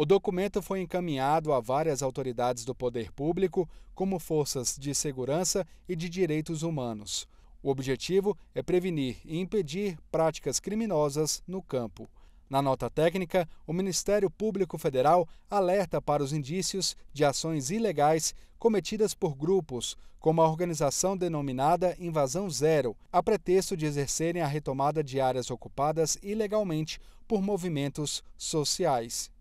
O documento foi encaminhado a várias autoridades do poder público, como forças de segurança e de direitos humanos. O objetivo é prevenir e impedir práticas criminosas no campo. Na nota técnica, o Ministério Público Federal alerta para os indícios de ações ilegais cometidas por grupos, como a organização denominada Invasão Zero, a pretexto de exercerem a retomada de áreas ocupadas ilegalmente por movimentos sociais.